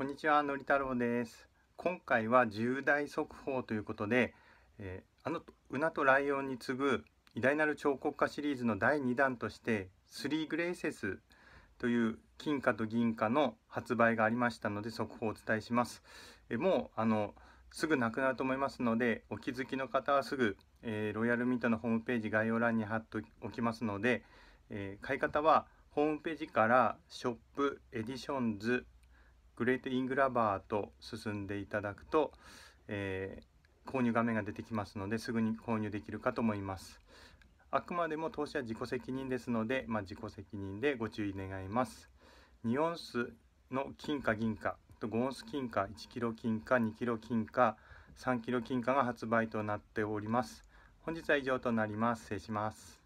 こんにちは、のり太郎です。今回は重大速報ということで、えー、あのウナとライオンに次ぐ偉大なる彫刻家シリーズの第2弾として、スリーグレイセスという金貨と銀貨の発売がありましたので、速報をお伝えします。えー、もうあのすぐなくなると思いますので、お気づきの方はすぐ、えー、ロイヤルミントのホームページ概要欄に貼っておきますので、え買い方はホームページからショップエディションズグレートイングラバーと進んでいただくと、えー、購入画面が出てきますのですぐに購入できるかと思います。あくまでも投資は自己責任ですので、まあ、自己責任でご注意願います。2オンスの金貨銀貨と5オンス金貨1キロ金貨2キロ金貨3キロ金貨が発売となっております。本日は以上となります。失礼します。